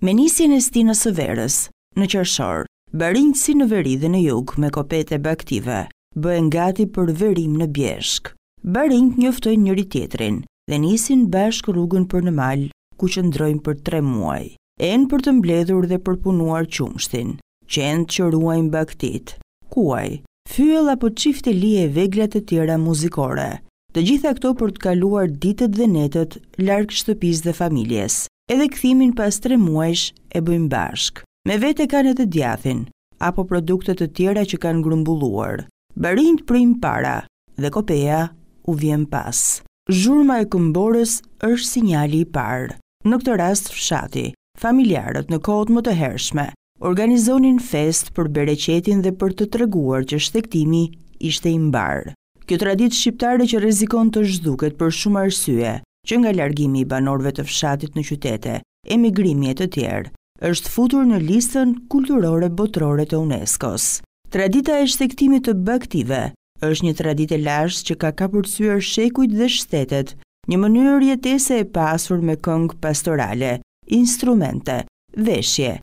me nisjen e stinë së verës, në qërshorë, bërinë si në veri dhe në jugë me kopete baktive, bëhen gati për verim në bjeshkë. Bërinë njëftojnë njëri tjetrin dhe nisin bashkë rrugën për në mal, ku që ndrojnë për tre muaj, enë për të mbledhur dhe përpunuar qumshtin, që enë që qëruajnë baktit, kuaj, fyëll apo qifte lije e veglat e tjera muzikore, të gjitha këto për të kaluar ditët dhe netët, larkë shtëpis dhe familjes edhe këthimin pas tre muajsh e bëjmë bashk. Me vete kanë të djathin, apo produktet të tjera që kanë grumbulluar. të prim para dhe kopeja u vjen pas. Zhurma e këmborës është sinjali i parë. Në këtë rast fshati, familjarët në kohët më të hershme, organizonin fest për bereqetin dhe për të treguar që shtektimi ishte i mbarë. Kjo tradit shqiptare që rezikon të zhduket për shumë arsye, që nga largimi i banorve të fshatit në qytete, emigrimi e të tjerë, është futur në listën kulturore botrore të UNESCO-s. Tradita e shtektimit të baktive është një tradite lashë që ka kapërcyër shekujt dhe shtetet, një mënyrë jetese e pasur me këngë pastorale, instrumente, veshje,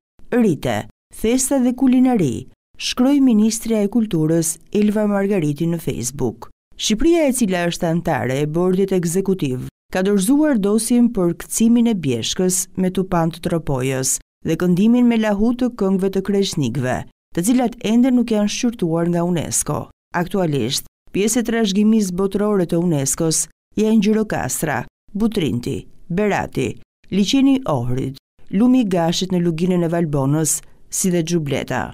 rite, festa dhe kulinari, shkroj Ministria e Kulturës Ilva Margariti në Facebook. Shqipria e cila është antare e bordit ekzekutiv ka dorëzuar dosjen për këcimin e bjeshkës me tupan të tropojës dhe këndimin me lahut të këngëve të kreshnikëve, të cilat ende nuk janë shqyrtuar nga UNESCO. Aktualisht, pjesë e trashëgimisë botërore të UNESCO-s janë Gjirokastra, Butrinti, Berati, Liçeni i Ohrit, Lumi i Gashit në luginën e Valbonës, si dhe Xhubleta.